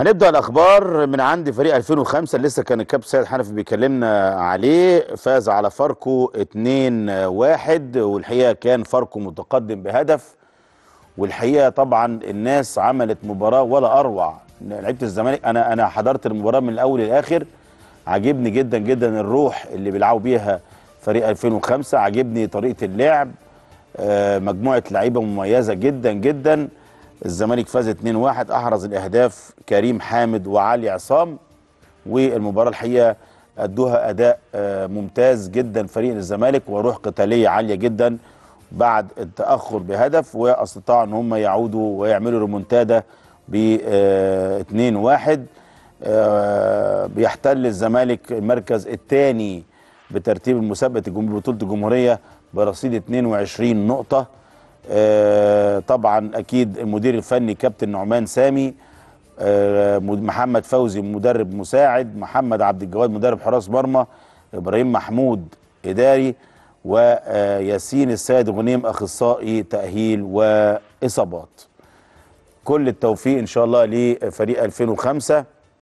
هنبدا الاخبار من عند فريق 2005 اللي لسه كان الكابتن سيد حنفي بيكلمنا عليه فاز على فاركو 2-1 والحقيقه كان فاركو متقدم بهدف والحقيقه طبعا الناس عملت مباراه ولا اروع لعيبه الزمالك انا انا حضرت المباراه من الاول للاخر عاجبني جدا جدا الروح اللي بيلعبوا بيها فريق 2005 عاجبني طريقه اللعب آه، مجموعه لعيبه مميزه جدا جدا الزمالك فاز 2-1 احرز الاهداف كريم حامد وعلي عصام والمباراه الحقيقه ادوها اداء آه، ممتاز جدا فريق الزمالك وروح قتاليه عاليه جدا بعد التاخر بهدف واستطاعوا ان هم يعودوا ويعملوا ريمونتادا ب 2-1 آه، آه، بيحتل الزمالك المركز الثاني بترتيب المسابقه بطوله الجمهوريه برصيد 22 نقطه آه، طبعا اكيد المدير الفني كابتن نعمان سامي آه، محمد فوزي مدرب مساعد محمد عبد الجواد مدرب حراس مرمى ابراهيم محمود اداري وياسين السيد غنيم اخصائي تاهيل واصابات كل التوفيق ان شاء الله لفريق 2005